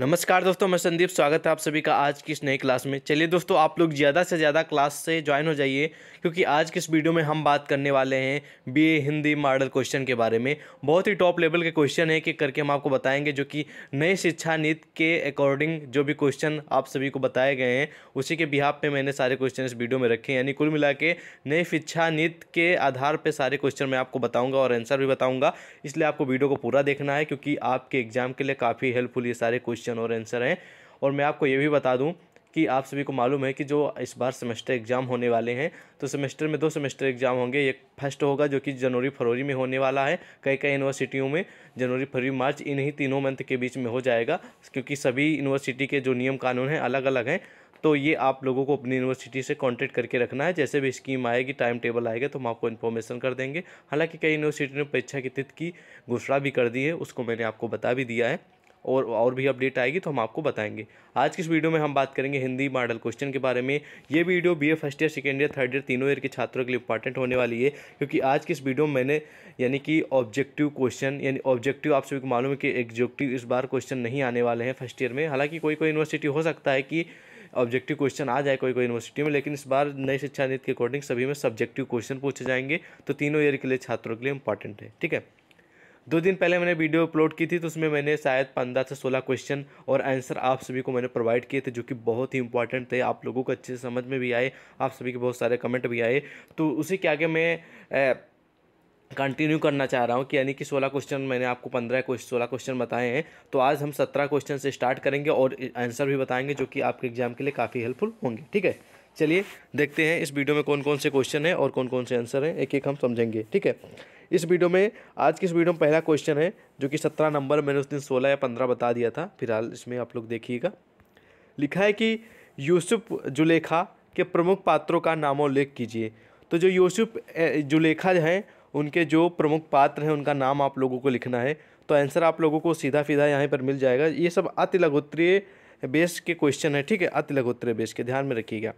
नमस्कार दोस्तों मैं संदीप स्वागत है आप सभी का आज की इस नई क्लास में चलिए दोस्तों आप लोग ज़्यादा से ज़्यादा क्लास से ज्वाइन हो जाइए क्योंकि आज की इस वीडियो में हम बात करने वाले हैं बीए हिंदी मॉडल क्वेश्चन के बारे में बहुत ही टॉप लेवल के क्वेश्चन है कि करके हम आपको बताएंगे जो कि नई शिक्षा नीति के अकॉर्डिंग जो भी क्वेश्चन आप सभी को बताए गए हैं उसी के बिहार पर मैंने सारे क्वेश्चन इस वीडियो में रखे हैं यानी कुल मिला के नए शिक्षा नीति के आधार पर सारे क्वेश्चन मैं आपको बताऊँगा और आंसर भी बताऊँगा इसलिए आपको वीडियो को पूरा देखना है क्योंकि आपके एग्जाम के लिए काफ़ी हेल्पफुल ये सारे क्वेश्चन क्वेश्चन और आंसर हैं और मैं आपको ये भी बता दूँ कि आप सभी को मालूम है कि जो इस बार सेमेस्टर एग्ज़ाम होने वाले हैं तो सेमेस्टर में दो सेमेस्टर एग्ज़ाम होंगे एक फर्स्ट होगा जो कि जनवरी फरवरी में होने वाला है कई कई यूनिवर्सिटियों में जनवरी फरवरी मार्च इन्हीं तीनों मंथ के बीच में हो जाएगा क्योंकि सभी यूनिवर्सिटी के जो नियम कानून हैं अलग अलग हैं तो ये आप लोगों को अपनी यूनिवर्सिटी से कांटेक्ट करके रखना है जैसे भी स्कीम आएगी टाइम टेबल आएगा तो हम आपको इन्फॉर्मेशन कर देंगे हालांकि कई यूनिवर्सिटी ने परीक्षा की तिथि की घोषणा भी कर दी है उसको मैंने आपको बता भी दिया है और और भी अपडेट आएगी तो हम आपको बताएंगे आज की इस वीडियो में हम बात करेंगे हिंदी मॉडल क्वेश्चन के बारे में ये video B A first year second year third year तीनों ईयर के छात्रों के लिए इंपॉर्टेंट होने वाली है क्योंकि आज की इस वीडियो में मैंने यानी कि ऑब्जेक्टिव क्वेश्चन यानी ऑब्जेक्टिव आप सभी को मालूम है कि एग्जेक्टिव इस बार क्वेश्चन नहीं आने वाले हैं फर्स्ट ईयर में हालाँकि कोई कोई यूनिवर्सिटी हो सकता है कि ऑब्जेक्टिव क्वेश्चन आ जाए कोई कोई यूनिवर्सिटी में लेकिन इस बार नई शिक्षा नीति के अकॉर्डिंग सभी में सब्जेक्टिव क्वेश्चन पूछे जाएंगे तो तीनों ईयर के लिए छात्रों के लिए इंपॉर्टेंट है ठीक है दो दिन पहले मैंने वीडियो अपलोड की थी तो उसमें मैंने शायद पंद्रह से सोलह क्वेश्चन और आंसर आप सभी को मैंने प्रोवाइड किए थे जो कि बहुत ही इंपॉर्टेंट थे आप लोगों को अच्छे से समझ में भी आए आप सभी के बहुत सारे कमेंट भी आए तो उसी के आगे मैं ए, कंटिन्यू करना चाह रहा हूँ कि यानी कि सोलह क्वेश्चन मैंने आपको पंद्रह क्वेश्चन सोलह क्वेश्चन बताए हैं तो आज हम सत्रह क्वेश्चन से स्टार्ट करेंगे और आंसर भी बताएंगे जो कि आपके एग्जाम के लिए काफ़ी हेल्पफुल होंगे ठीक है चलिए देखते हैं इस वीडियो में कौन कौन से क्वेश्चन है और कौन कौन से आंसर हैं एक एक हम समझेंगे ठीक है इस वीडियो में आज की इस वीडियो में पहला क्वेश्चन है जो कि सत्रह नंबर मैंने उस दिन सोलह या पंद्रह बता दिया था फिलहाल इसमें आप लोग देखिएगा लिखा है कि यूसुफ जुलेखा के प्रमुख पात्रों का नामोल्लेख कीजिए तो जो यूसुफ जुलेखा हैं उनके जो प्रमुख पात्र हैं उनका नाम आप लोगों को लिखना है तो आंसर आप लोगों को सीधा फीधा यहाँ पर मिल जाएगा ये सब अति लघोत्रीय बेस के क्वेश्चन है ठीक है अति लघोत्रीय बेस के ध्यान में रखिएगा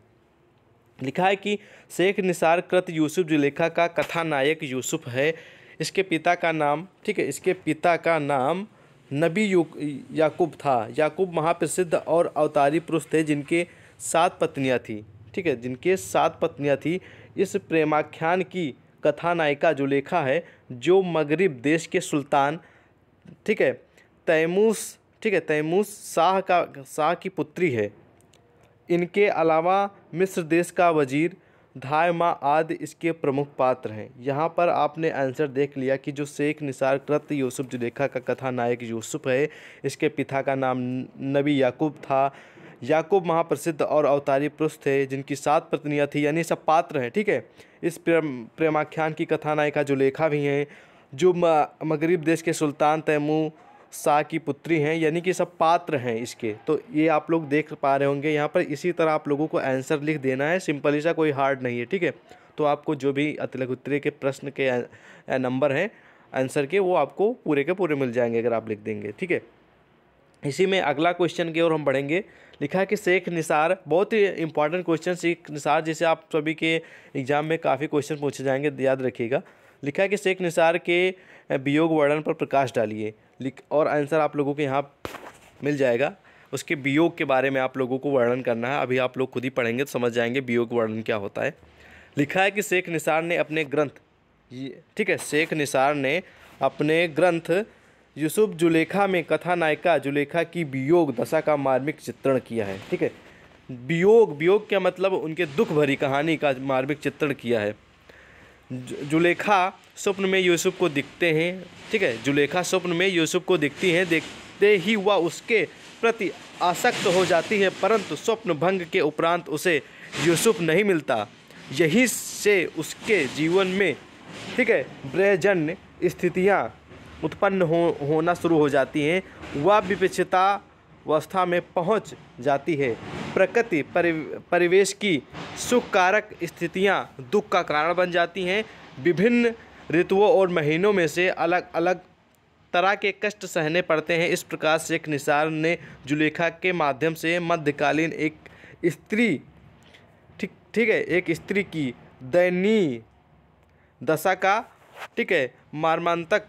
लिखा है कि शेख निसार कृत यूसुफ जुलेखा का कथानायक यूसुफ है इसके पिता का नाम ठीक है इसके पिता का नाम नबी याकूब था याकूब महाप्रसिद्ध और अवतारी पुरुष थे जिनके सात पत्नियां थीं ठीक है जिनके सात पत्नियां थी इस प्रेमाख्यान की कथानायिका जुलेखा है जो मगरिब देश के सुल्तान ठीक है तैमूस ठीक है तैमूस शाह का शाह की पुत्री है इनके अलावा मिस्र देश का वज़ीर धाय माँ आदि इसके प्रमुख पात्र हैं यहाँ पर आपने आंसर देख लिया कि जो शेख निसार कृत यूसुफ जुलेखा का कथा नायक यूसुफ है इसके पिता का नाम नबी याकूब था याकूब महाप्रसिद्ध और अवतारी पुरुष थे जिनकी सात पत्नियाँ थी यानी सब पात्र हैं ठीक है इस प्रेम प्रेमाख्यान की कथा नायिका जुलेखा भी हैं जो मगरब देश के सुल्तान तैमू शाह की पुत्री हैं यानी कि सब पात्र हैं इसके तो ये आप लोग देख पा रहे होंगे यहाँ पर इसी तरह आप लोगों को आंसर लिख देना है सिंपली सा कोई हार्ड नहीं है ठीक है तो आपको जो भी अतिलक के प्रश्न के नंबर हैं आंसर के वो आपको पूरे के पूरे मिल जाएंगे अगर आप लिख देंगे ठीक है इसी में अगला क्वेश्चन की ओर हम बढ़ेंगे लिखा है कि शेख निसार बहुत ही इंपॉर्टेंट क्वेश्चन शेख निसार जिसे आप सभी के एग्ज़ाम में काफ़ी क्वेश्चन पूछे जाएंगे याद रखिएगा लिखा है कि शेख निसार के वियोग वर्णन पर प्रकाश डालिए लिख और आंसर आप लोगों के यहाँ मिल जाएगा उसके वियोग के बारे में आप लोगों को वर्णन करना है अभी आप लोग खुद ही पढ़ेंगे तो समझ जाएंगे वियोग वर्णन क्या होता है लिखा है कि शेख निसार ने अपने ग्रंथ ये ठीक है शेख निसार ने अपने ग्रंथ यूसुफ जुलेखा में कथा नायिका जुलेखा की वियोग दशा का मार्मिक चित्रण किया है ठीक है वियोग वियोग क्या मतलब उनके दुख भरी कहानी का मार्मिक चित्रण किया है जुलेखा स्वप्न में यूसुफ को दिखते हैं ठीक है जुलेखा स्वप्न में यूसुफ को दिखती हैं देखते ही वह उसके प्रति आसक्त हो जाती है परंतु स्वप्न भंग के उपरांत उसे यूसुफ नहीं मिलता यहीं से उसके जीवन में ठीक है ब्रहजन्य स्थितियाँ उत्पन्न हो होना शुरू हो जाती हैं वह विपक्षता अवस्था में पहुंच जाती है प्रकृति परिवेश की सुख कारक स्थितियाँ दुख का कारण बन जाती हैं विभिन्न ऋतुओं और महीनों में से अलग अलग तरह के कष्ट सहने पड़ते हैं इस प्रकार शेख निसार ने जुलेखा के माध्यम से मध्यकालीन एक स्त्री ठीक ठीक है एक स्त्री की दयनीय दशा का ठीक है मारमांतक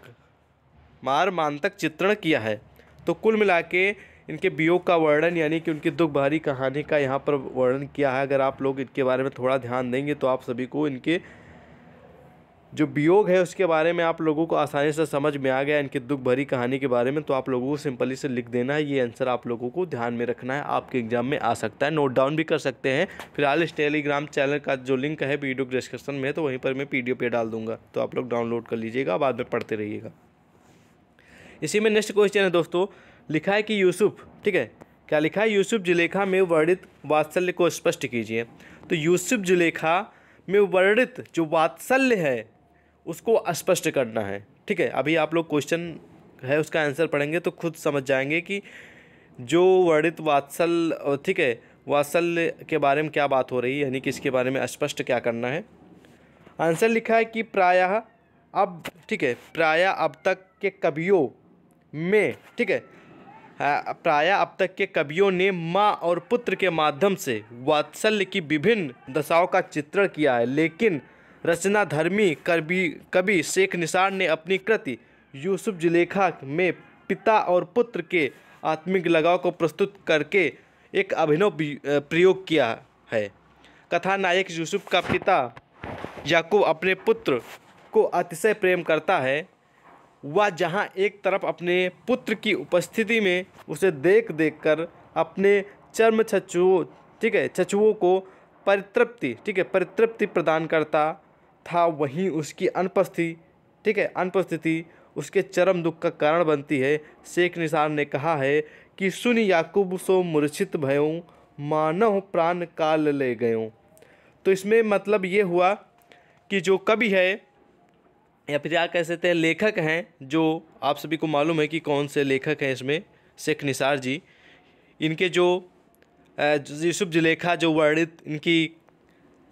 मारमांतक चित्रण किया है तो कुल मिला के इनके वियोग का वर्णन यानी कि उनकी दुख भरी कहानी का यहाँ पर वर्णन किया है अगर आप लोग इनके बारे में थोड़ा ध्यान देंगे तो आप सभी को इनके जो वियोग है उसके बारे में आप लोगों को आसानी से समझ में आ गया इनकी दुख भरी कहानी के बारे में तो आप लोगों को सिंपली से लिख देना है ये आंसर आप लोगों को ध्यान में रखना है आपके एग्जाम में आ सकता है नोट डाउन भी कर सकते हैं फिलहाल इस टेलीग्राम चैनल का जो लिंक है वीडियो डिस्क्रिप्शन में तो वहीं पर मैं पी पे डाल दूंगा तो आप लोग डाउनलोड कर लीजिएगा बाद में पढ़ते रहिएगा इसी में नेक्स्ट क्वेश्चन है दोस्तों लिखा है कि यूसुफ ठीक है क्या लिखा है यूसुफ जुलेखा में वर्णित वात्सल्य को स्पष्ट कीजिए तो यूसुफ जुलेखा में वर्णित जो वात्सल्य है उसको स्पष्ट करना है ठीक है अभी आप लोग क्वेश्चन है उसका आंसर पढ़ेंगे तो खुद समझ जाएंगे कि जो वर्णित वात्सल ठीक है वात्सल्य के बारे में क्या बात हो रही है यानी कि इसके बारे में स्पष्ट क्या करना है आंसर लिखा है कि प्रायः अब ठीक है प्रायः अब तक के कवियों में ठीक है प्राय अब तक के कवियों ने माँ और पुत्र के माध्यम से वात्सल्य की विभिन्न दशाओं का चित्रण किया है लेकिन रचनाधर्मी कवि कवि शेख निसार ने अपनी कृति यूसुफ जिलेखा में पिता और पुत्र के आत्मिक लगाव को प्रस्तुत करके एक अभिनव प्रयोग किया है कथानायक यूसुफ का पिता याकूब अपने पुत्र को अतिशय प्रेम करता है वह जहाँ एक तरफ अपने पुत्र की उपस्थिति में उसे देख देख कर अपने चर्म छचुओं ठीक है छचुओं को परितृप्ति ठीक है परितृप्ति प्रदान करता था वहीं उसकी अनुपस्थिति ठीक है अनुपस्थिति उसके चरम दुख का कारण बनती है शेख निसार ने कहा है कि सुन याकूब सो मूर्छित भयों मानव प्राण काल ले गयों तो इसमें मतलब ये हुआ कि जो कवि है या फिर क्या कह सकते हैं लेखक हैं जो आप सभी को मालूम है कि कौन से लेखक हैं इसमें शेख निसार जी इनके जो यूसुफ जलेखा जो वर्णित इनकी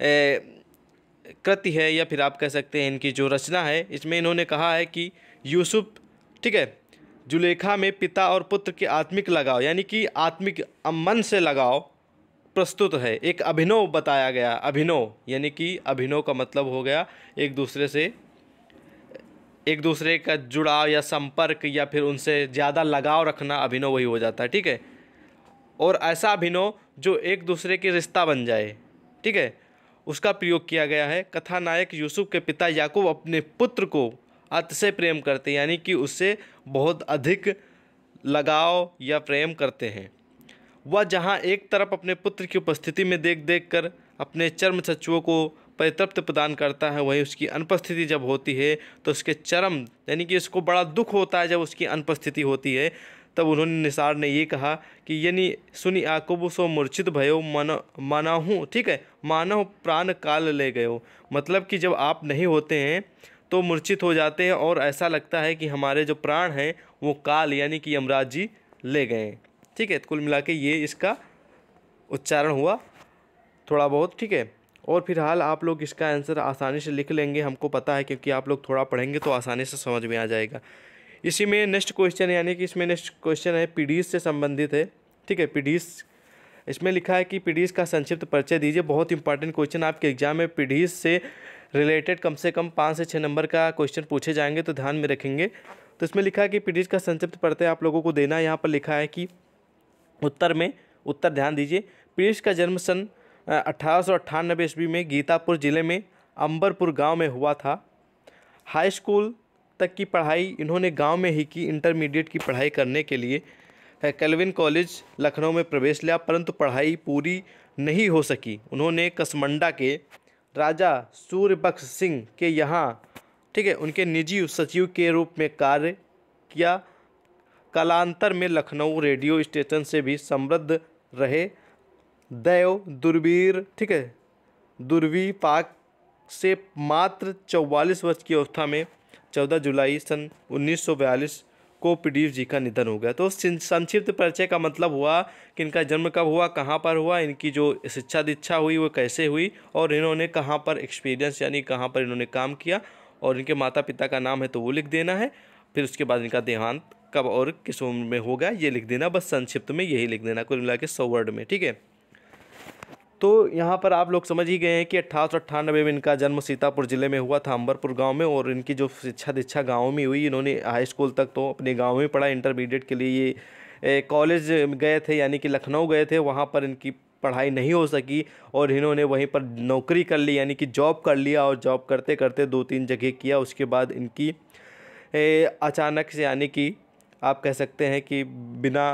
कृति है या फिर आप कह सकते हैं इनकी जो रचना है इसमें इन्होंने कहा है कि यूसुफ ठीक है जुलेखा में पिता और पुत्र के आत्मिक लगाव यानी कि आत्मिक मन से लगाव प्रस्तुत है एक अभिनव बताया गया अभिनव यानी कि अभिनव का मतलब हो गया एक दूसरे से एक दूसरे का जुड़ाव या संपर्क या फिर उनसे ज़्यादा लगाव रखना अभिनव वही हो जाता है ठीक है और ऐसा अभिनव जो एक दूसरे के रिश्ता बन जाए ठीक है उसका प्रयोग किया गया है कथानायक यूसुफ के पिता याकूब अपने पुत्र को अतिशय प्रेम करते हैं यानी कि उससे बहुत अधिक लगाव या प्रेम करते हैं वह जहाँ एक तरफ अपने पुत्र की उपस्थिति में देख देख कर अपने चर्म सचुओं को परितृप्त प्रदान करता है वहीं उसकी अनुपस्थिति जब होती है तो उसके चरम यानी कि उसको बड़ा दुख होता है जब उसकी अनुपस्थिति होती है तब उन्होंने निसार ने ये कहा कि यानी सुनी आकुब सो मूर्छित भयो मन मनाहूँ ठीक है मानव प्राण काल ले गयो मतलब कि जब आप नहीं होते हैं तो मूर्छित हो जाते हैं और ऐसा लगता है कि हमारे जो प्राण हैं वो काल यानी कि यमराज जी ले गए ठीक है कुल मिला के ये इसका उच्चारण हुआ थोड़ा बहुत ठीक है और फिलहाल आप लोग इसका आंसर आसानी से लिख लेंगे हमको पता है क्योंकि आप लोग थोड़ा पढ़ेंगे तो आसानी से समझ में आ जाएगा इसी में नेक्स्ट क्वेश्चन यानी कि इसमें नेक्स्ट क्वेश्चन है पीडीस से संबंधित है ठीक है पीडीस इसमें लिखा है कि पीडीस का संक्षिप्त परिचय दीजिए बहुत इंपॉर्टेंट क्वेश्चन आपके एग्जाम में पीडीस से रिलेटेड कम से कम पाँच से छः नंबर का क्वेश्चन पूछे जाएंगे तो ध्यान में रखेंगे तो इसमें लिखा है कि पीडीस का संक्षिप्त परिचय आप लोगों को देना यहाँ पर लिखा है कि उत्तर में उत्तर ध्यान दीजिए पीडीस का जन्म सन अठारह ईस्वी में गीतापुर ज़िले में अंबरपुर गांव में हुआ था हाई स्कूल तक की पढ़ाई इन्होंने गांव में ही की इंटरमीडिएट की पढ़ाई करने के लिए कैलविन कॉलेज लखनऊ में प्रवेश लिया परंतु पढ़ाई पूरी नहीं हो सकी उन्होंने कसमंडा के राजा सूर्यबख्श सिंह के यहाँ ठीक है उनके निजी सचिव के रूप में कार्य किया कालांतर में लखनऊ रेडियो स्टेशन से भी समृद्ध रहे दैव दुर्वीर ठीक है दुर्वी पाक से मात्र चौवालीस वर्ष की अवस्था में चौदह जुलाई सन 1942 को प्रदीप जी का निधन हो गया तो संक्षिप्त परिचय का मतलब हुआ कि इनका जन्म कब हुआ कहाँ पर हुआ इनकी जो शिक्षा दीक्षा हुई वो कैसे हुई और इन्होंने कहाँ पर एक्सपीरियंस यानी कहाँ पर इन्होंने काम किया और इनके माता पिता का नाम है तो वो लिख देना है फिर उसके बाद इनका देहांत कब और किस उम्र में होगा ये लिख देना बस संक्षिप्त में यही लिख देना कुल मिला के सौ वर्ड में ठीक है तो यहाँ पर आप लोग समझ ही गए हैं कि अट्ठारह में इनका जन्म सीतापुर ज़िले में हुआ था अंबरपुर गांव में और इनकी जो शिक्षा दीक्षा गांव में हुई इन्होंने हाई स्कूल तक तो अपने गांव में पढ़ा इंटरमीडिएट के लिए ये कॉलेज गए थे यानी कि लखनऊ गए थे वहाँ पर इनकी पढ़ाई नहीं हो सकी और इन्होंने वहीं पर नौकरी कर ली यानी कि जॉब कर लिया और जॉब करते करते दो तीन जगह किया उसके बाद इनकी अचानक से यानी कि आप कह सकते हैं कि बिना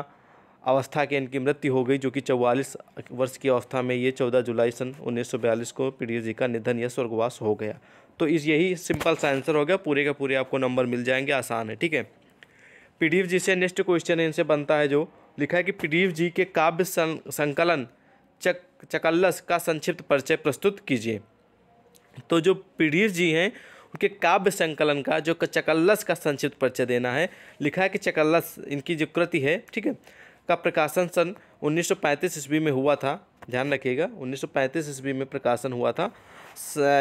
अवस्था के इनकी मृत्यु हो गई जो कि चौवालीस वर्ष की अवस्था में ये चौदह जुलाई सन 1942 को पी जी का निधन या स्वर्गवास हो गया तो इस यही सिंपल सा आंसर हो गया पूरे का पूरे आपको नंबर मिल जाएंगे आसान है ठीक है पीडीव जी से नेक्स्ट क्वेश्चन इनसे बनता है जो लिखा है कि पीडीव जी के काव्य संकलन चक चकल्लस का संक्षिप्त परिचय प्रस्तुत कीजिए तो जो पीडीव जी हैं उनके काव्य संकलन का जो चकल्लस का संक्षिप्त परिचय देना है लिखा है कि चकल्लस इनकी जो कृति है ठीक है का प्रकाशन सन 1935 ईस्वी में हुआ था ध्यान रखिएगा 1935 ईस्वी में प्रकाशन हुआ था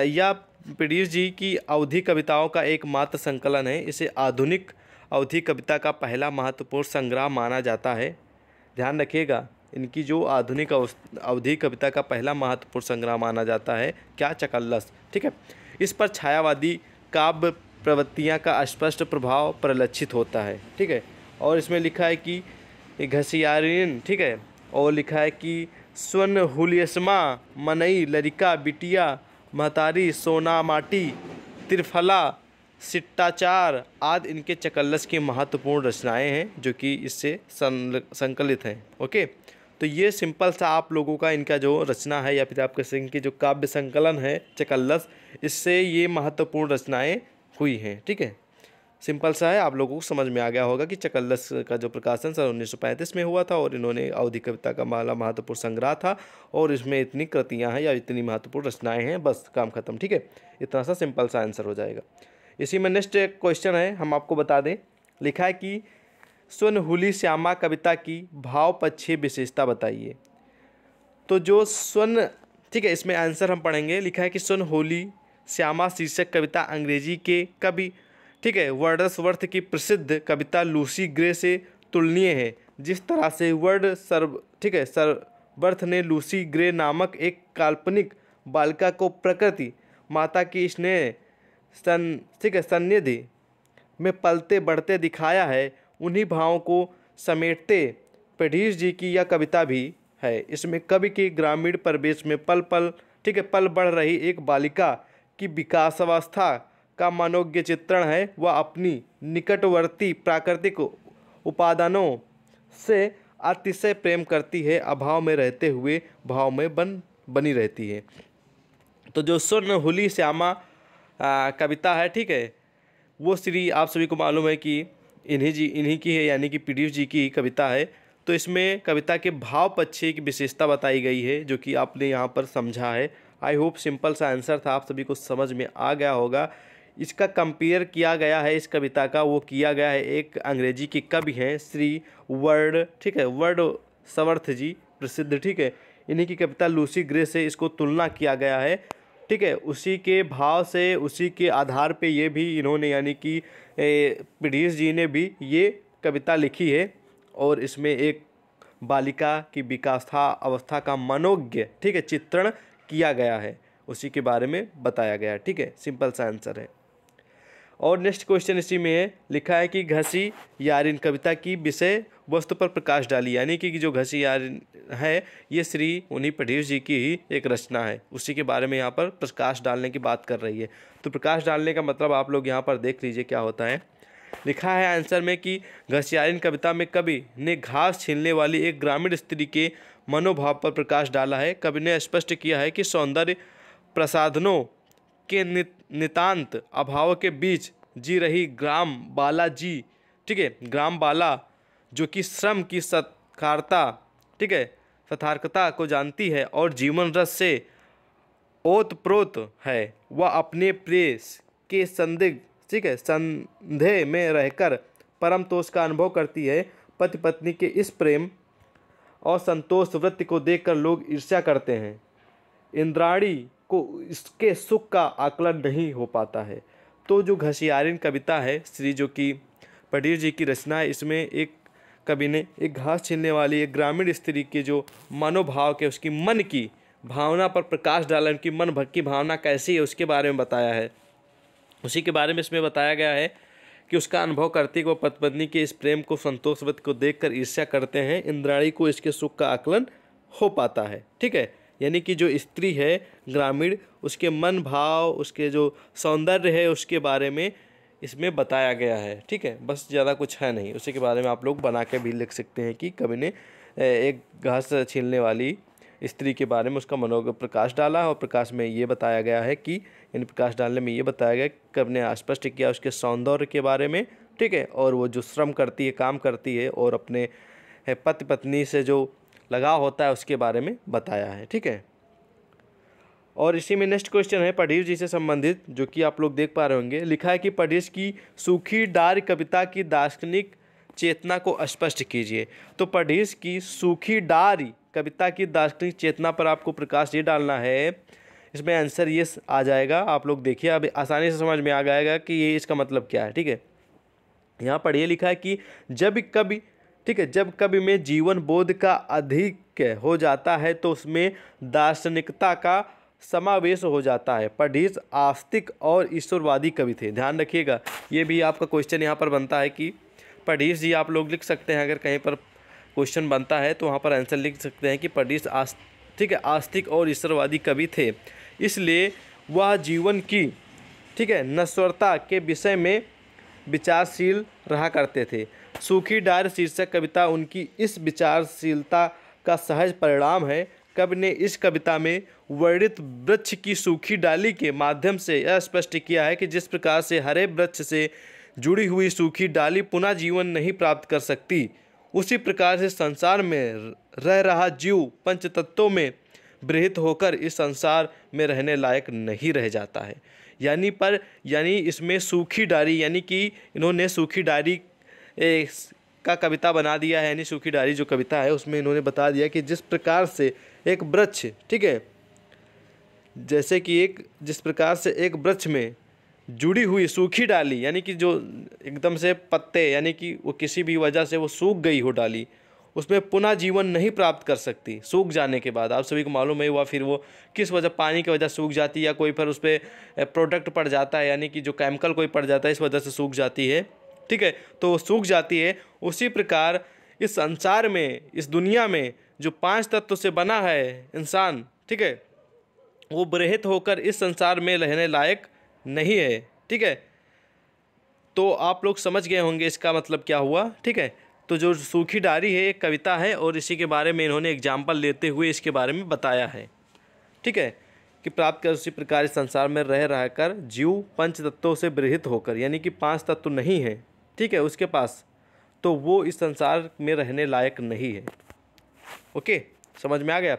यह पीडीएस जी की अवधि कविताओं का एकमात्र संकलन है इसे आधुनिक अवधि कविता का पहला महत्वपूर्ण संग्रह माना जाता है ध्यान रखिएगा इनकी जो आधुनिक अवधि कविता का पहला महत्वपूर्ण संग्रह माना जाता है क्या चकल्लस ठीक है इस पर छायावादी काव्य प्रवृत्तियाँ का स्पष्ट प्रभाव परिलक्षित होता है ठीक है और इसमें लिखा है कि घसियारिन ठीक है और लिखा है कि स्वर्ण हुलियसमा मनई लरिका बिटिया महतारी सोनामाटी त्रिफला सिट्टाचार आदि इनके चकल्लस की महत्वपूर्ण रचनाएं हैं जो कि इससे संकलित हैं ओके तो ये सिंपल सा आप लोगों का इनका जो रचना है या फिर आपके सिंह की जो काव्य संकलन है चकल्लस इससे ये महत्वपूर्ण रचनाएं हुई हैं ठीक है सिंपल सा है आप लोगों को समझ में आ गया होगा कि चकल्लस का जो प्रकाशन सन उन्नीस में हुआ था और इन्होंने अवधि कविता का माला महत्वपूर्ण संग्रह था और इसमें इतनी कृतियाँ हैं या इतनी महत्वपूर्ण रचनाएँ हैं बस काम खत्म ठीक है इतना सा सिंपल सा आंसर हो जाएगा इसी में नेक्स्ट एक क्वेश्चन है हम आपको बता दें लिखा है कि स्वर्णहुली श्यामा कविता की भाव पक्षी विशेषता बताइए तो जो स्वर्ण ठीक है इसमें आंसर हम पढ़ेंगे लिखा है कि स्वर्ण होली श्यामा शीर्षक कविता अंग्रेजी के कवि ठीक है वर्डसवर्थ की प्रसिद्ध कविता लूसी ग्रे से तुलनीय है जिस तरह से वर्ड सर्व ठीक है सर्वर्थ ने लूसी ग्रे नामक एक काल्पनिक बालिका को प्रकृति माता की स्नेह सन ठीक है सन्निधि में पलते बढ़ते दिखाया है उन्हीं भावों को समेटते पढ़ीश जी की यह कविता भी है इसमें कवि के ग्रामीण परिवेश में पल पल ठीक है पल बढ़ रही एक बालिका की विकासावस्था का मनोज्ञ चित्रण है वह अपनी निकटवर्ती प्राकृतिक उपादानों से अतिशय प्रेम करती है अभाव में रहते हुए भाव में बन बनी रहती है तो जो स्वर्ण होली श्यामा कविता है ठीक है वो श्री आप सभी को मालूम है कि इन्हीं जी इन्हीं की है यानी कि पीडीएफ जी की कविता है तो इसमें कविता के भाव पक्षी की विशेषता बताई गई है जो कि आपने यहाँ पर समझा है आई होप सिंपल सा आंसर था आप सभी को समझ में आ गया होगा इसका कंपेयर किया गया है इस कविता का वो किया गया है एक अंग्रेजी के कवि हैं श्री वर्ड ठीक है वर्ड सवर्थ जी प्रसिद्ध ठीक है इन्हीं की कविता लूसी ग्रे से इसको तुलना किया गया है ठीक है उसी के भाव से उसी के आधार पे ये भी इन्होंने यानी कि पीडीएस जी ने भी ये कविता लिखी है और इसमें एक बालिका की था अवस्था का मनोज्ञ ठीक है चित्रण किया गया है उसी के बारे में बताया गया ठीक है सिंपल सा आंसर है और नेक्स्ट क्वेश्चन इसी में है लिखा है कि घसी यारिन कविता की विषय वस्तु पर प्रकाश डाली यानी कि जो घसी यारिन है ये श्री उन्हीं पटेल जी की ही एक रचना है उसी के बारे में यहाँ पर प्रकाश डालने की बात कर रही है तो प्रकाश डालने का मतलब आप लोग यहाँ पर देख लीजिए क्या होता है लिखा है आंसर में कि घसीयारिन कविता में कवि ने घास छीनने वाली एक ग्रामीण स्त्री के मनोभाव पर प्रकाश डाला है कवि ने स्पष्ट किया है कि सौंदर्य प्रसाधनों के नितांत अभाव के बीच जी रही ग्राम बाला जी ठीक है ग्राम बाला जो कि श्रम की सत्कारता ठीक है सतार्कता को जानती है और जीवन रस से ओतप्रोत है वह अपने प्रेस के संदिग्ध ठीक है संधे में रहकर परम तोष का अनुभव करती है पति पत्नी के इस प्रेम और संतोष वृत्ति को देखकर लोग ईर्ष्या करते हैं इंद्राणी को इसके सुख का आकलन नहीं हो पाता है तो जो घसीयारिन कविता है श्री जो कि पडीर जी की रचना है इसमें एक कवि ने एक घास छीनने वाली एक ग्रामीण स्त्री के जो मनोभाव के उसकी मन की भावना पर प्रकाश डाला उनकी मन भक्ति भावना कैसी है उसके बारे में बताया है उसी के बारे में इसमें बताया गया है कि उसका अनुभव करते वो पतपत्नी के इस प्रेम को संतोषवत को देखकर ईर्ष्या करते हैं इंद्राणी को इसके सुख का आकलन हो पाता है ठीक है यानी कि जो स्त्री है ग्रामीण उसके मन भाव उसके जो सौंदर्य है उसके बारे में इसमें बताया गया है ठीक है बस ज़्यादा कुछ है नहीं उसी के बारे में आप लोग बना के भी लिख सकते हैं कि कभी ने एक घास छीलने वाली स्त्री के बारे में उसका मनोग प्रकाश डाला और प्रकाश में ये बताया गया है कि यानी प्रकाश डालने में ये बताया गया कि ने स्पष्ट किया उसके सौंदर्य के बारे में ठीक है और वो जो श्रम करती है काम करती है और अपने पति पत्नी से जो लगाव होता है उसके बारे में बताया है ठीक है और इसी में नेक्स्ट क्वेश्चन है पढ़ीर जी से संबंधित जो कि आप लोग देख पा रहे होंगे लिखा है कि पढ़ीर की सूखी डार कविता की दार्शनिक चेतना को स्पष्ट कीजिए तो पढ़ीर की सूखी डारी कविता की दार्शनिक चेतना पर आपको प्रकाश ये डालना है इसमें आंसर ये आ जाएगा आप लोग देखिए अब आसानी से समझ में आ जाएगा कि ये इसका मतलब क्या है ठीक है यहाँ पढ़िए लिखा है कि जब कभी ठीक है जब कवि में जीवन बोध का अधिक हो जाता है तो उसमें दार्शनिकता का समावेश हो जाता है पढ़ीस आस्तिक और ईश्वरवादी कवि थे ध्यान रखिएगा ये भी आपका क्वेश्चन यहाँ पर बनता है कि पढ़ीस जी आप लोग लिख सकते हैं अगर कहीं पर क्वेश्चन बनता है तो वहाँ पर आंसर लिख सकते हैं कि पढ़ीस आस् ठीक है आस्तिक और ईश्वरवादी कवि थे इसलिए वह जीवन की ठीक है नश्वरता के विषय में विचारशील रहा करते थे सूखी डार शीर्षक कविता उनकी इस विचारशीलता का सहज परिणाम है कवि ने इस कविता में वर्णित वृक्ष की सूखी डाली के माध्यम से यह स्पष्ट किया है कि जिस प्रकार से हरे वृक्ष से जुड़ी हुई सूखी डाली पुनः जीवन नहीं प्राप्त कर सकती उसी प्रकार से संसार में रह रहा जीव पंच तत्वों में वृहित होकर इस संसार में रहने लायक नहीं रह जाता है यानी पर यानी इसमें सूखी डारी यानी कि इन्होंने सूखी डारी का कविता बना दिया है यानी सूखी डायरी जो कविता है उसमें इन्होंने बता दिया कि जिस प्रकार से एक वृक्ष ठीक है जैसे कि एक जिस प्रकार से एक वृक्ष में जुड़ी हुई सूखी डाली यानी कि जो एकदम से पत्ते यानी कि वो किसी भी वजह से वो सूख गई हो डाली उसमें पुनः जीवन नहीं प्राप्त कर सकती सूख जाने के बाद आप सभी को मालूम है हुआ फिर वो किस वजह पानी की वजह सूख जाती है या कोई फिर उस पर प्रोडक्ट पड़ जाता है यानी कि जो केमिकल कोई पड़ जाता है इस वजह से सूख जाती है ठीक है तो वो सूख जाती है उसी प्रकार इस संसार में इस दुनिया में जो पांच तत्व से बना है इंसान ठीक है वो ब्रहित होकर इस संसार में रहने लायक नहीं है ठीक है तो आप लोग समझ गए होंगे इसका मतलब क्या हुआ ठीक है तो जो सूखी डारी है एक कविता है और इसी के बारे में इन्होंने एग्जाम्पल लेते हुए इसके बारे में बताया है ठीक है कि प्राप्त कर उसी प्रकार इस संसार में रह रहकर जीव पंच तत्वों से बृहित होकर यानी कि पांच तत्व नहीं है ठीक है उसके पास तो वो इस संसार में रहने लायक नहीं है ओके समझ में आ गया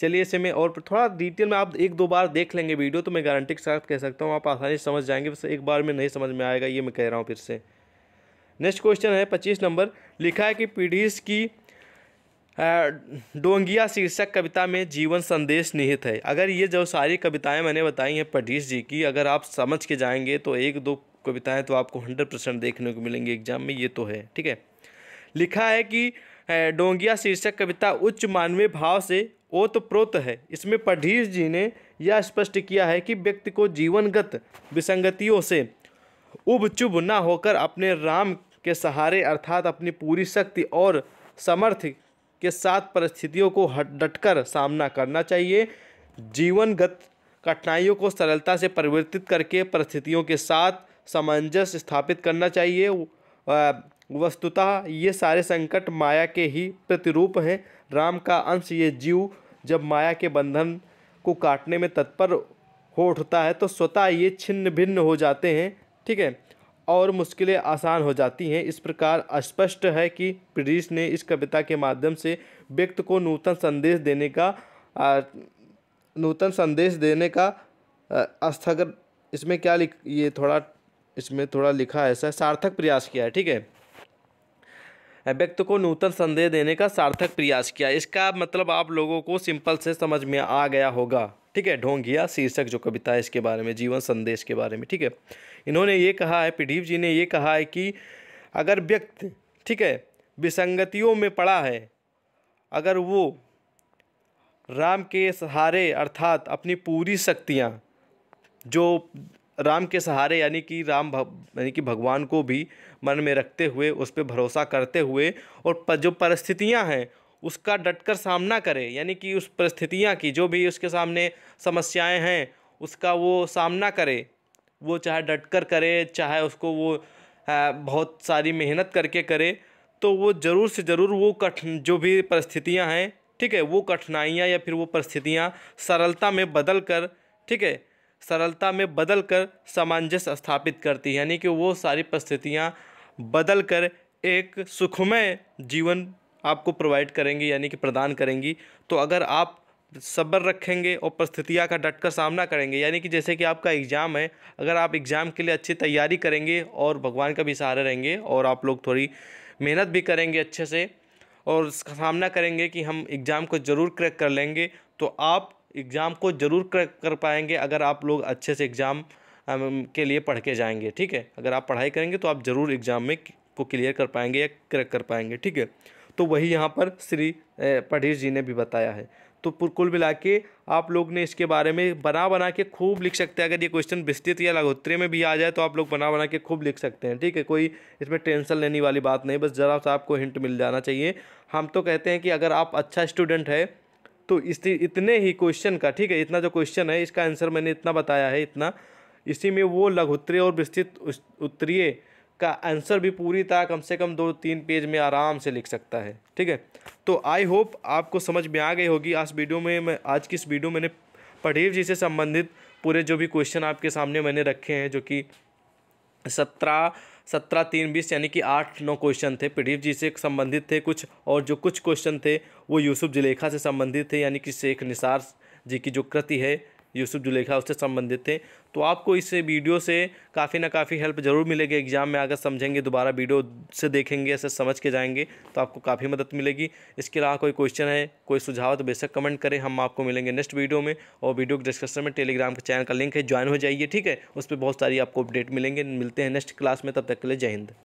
चलिए इसे मैं और थोड़ा डिटेल में आप एक दो बार देख लेंगे वीडियो तो मैं गारंटी के साथ कह सकता हूँ आप आसानी से समझ जाएंगे बस एक बार में नहीं समझ में आएगा ये मैं कह रहा हूँ फिर से नेक्स्ट क्वेश्चन है पच्चीस नंबर लिखा है कि पीढ़ीस की डोंगिया शीर्षक कविता में जीवन संदेश निहित है अगर ये जो सारी कविताएं मैंने बताई हैं पढ़ीस जी की अगर आप समझ के जाएंगे तो एक दो को बिताएं तो आपको हंड्रेड परसेंट देखने को मिलेंगे एग्जाम में ये तो है ठीक है लिखा है कि डोंगिया शीर्षक कविता उच्च मानवीय भाव से ओत प्रोत है इसमें पढ़ीस जी ने यह स्पष्ट किया है कि व्यक्ति को जीवनगत विसंगतियों से उब चुभ ना होकर अपने राम के सहारे अर्थात अपनी पूरी शक्ति और समर्थ के साथ परिस्थितियों को डटकर सामना करना चाहिए जीवनगत कठिनाइयों को सरलता से परिवर्तित करके परिस्थितियों के साथ सामंजस्य स्थापित करना चाहिए वस्तुतः ये सारे संकट माया के ही प्रतिरूप हैं राम का अंश ये जीव जब माया के बंधन को काटने में तत्पर हो उठता है तो स्वतः ये छिन्न भिन्न हो जाते हैं ठीक है और मुश्किलें आसान हो जाती हैं इस प्रकार स्पष्ट है कि प्रदेश ने इस कविता के माध्यम से व्यक्ति को नूतन संदेश देने का नूतन संदेश देने का अस्थगत इसमें क्या लिख ये थोड़ा इसमें थोड़ा लिखा ऐसा सार्थक प्रयास किया है ठीक है व्यक्त को नूतन संदेह देने का सार्थक प्रयास किया इसका मतलब आप लोगों को सिंपल से समझ में आ गया होगा ठीक है ढोंगिया शीर्षक जो कविता है इसके बारे में जीवन संदेश के बारे में ठीक है इन्होंने ये कहा है प्रदीप जी ने ये कहा है कि अगर व्यक्ति ठीक है विसंगतियों में पड़ा है अगर वो राम के सहारे अर्थात अपनी पूरी शक्तियाँ जो राम के सहारे यानी कि राम यानी कि भगवान को भी मन में रखते हुए उस पर भरोसा करते हुए और जो परिस्थितियाँ हैं उसका डटकर सामना करे यानी कि उस परिस्थितियाँ की जो भी उसके सामने समस्याएं हैं उसका वो सामना करे वो चाहे डटकर करे चाहे उसको वो बहुत सारी मेहनत करके करे तो वो ज़रूर से ज़रूर वो कठिन जो भी परिस्थितियाँ हैं ठीक है वो कठिनाइयाँ या फिर वो परिस्थितियाँ सरलता में बदल कर ठीक है सरलता में बदल कर सामंजस्य स्थापित करती है यानी कि वो सारी परिस्थितियाँ बदल कर एक सुखमय जीवन आपको प्रोवाइड करेंगी यानी कि प्रदान करेंगी तो अगर आप सब्र रखेंगे और परिस्थितियाँ का डट कर सामना करेंगे यानी कि जैसे कि आपका एग्ज़ाम है अगर आप एग्ज़ाम के लिए अच्छी तैयारी करेंगे और भगवान का भी सहारा रहेंगे और आप लोग थोड़ी मेहनत भी करेंगे अच्छे से और सामना करेंगे कि हम एग्ज़ाम को ज़रूर क्रैक कर लेंगे तो आप एग्ज़ाम को ज़रूर क्रैक कर पाएंगे अगर आप लोग अच्छे से एग्ज़ाम के लिए पढ़ के जाएंगे ठीक है अगर आप पढ़ाई करेंगे तो आप ज़रूर एग्ज़ाम में को क्लियर कर पाएंगे या क्रैक कर पाएंगे ठीक है तो वही यहाँ पर श्री पढ़ीर जी ने भी बताया है तो कुल मिला के आप लोग ने इसके बारे में बना बना के खूब लिख सकते हैं अगर ये क्वेश्चन विस्तृत या लघोत्तरी में भी आ जाए तो आप लोग बना बना के खूब लिख सकते हैं ठीक है कोई इसमें टेंशन लेने वाली बात नहीं बस ज़रा सा आपको हिंट मिल जाना चाहिए हम तो कहते हैं कि अगर आप अच्छा स्टूडेंट है तो इस इतने ही क्वेश्चन का ठीक है इतना जो क्वेश्चन है इसका आंसर मैंने इतना बताया है इतना इसी में वो लघुत्तरीय और विस्तृत उत्तरीय का आंसर भी पूरी तरह कम से कम दो तीन पेज में आराम से लिख सकता है ठीक है तो आई होप आपको समझ में आ गई होगी आज वीडियो में मैं आज की इस वीडियो मैंने पढ़ेव जी से संबंधित पूरे जो भी क्वेश्चन आपके सामने मैंने रखे हैं जो कि सत्रह सत्रह तीन बीस यानी कि आठ नौ क्वेश्चन थे प्रदीप जी से संबंधित थे कुछ और जो कुछ क्वेश्चन थे वो यूसुफ जलेखा से संबंधित थे यानी कि शेख निसार जी की जो कृति है यूसुफ जुलेखा उससे संबंधित थे तो आपको इस वीडियो से काफ़ी ना काफ़ी हेल्प ज़रूर मिलेगी एग्जाम में अगर समझेंगे दोबारा वीडियो से देखेंगे ऐसे समझ के जाएंगे तो आपको काफ़ी मदद मिलेगी इसके अलावा कोई क्वेश्चन है कोई सुझाव तो बेशक कमेंट करें हम आपको मिलेंगे नेक्स्ट वीडियो में और वीडियो के डिस्क्रिप्शन में टेलीग्राम के चैनल का लिंक है ज्वाइन हो जाइए ठीक है उस पर बहुत सारी आपको अपडेट मिलेंगे मिलते हैं नेक्स्ट क्लास में तब तक के लिए जय हिंद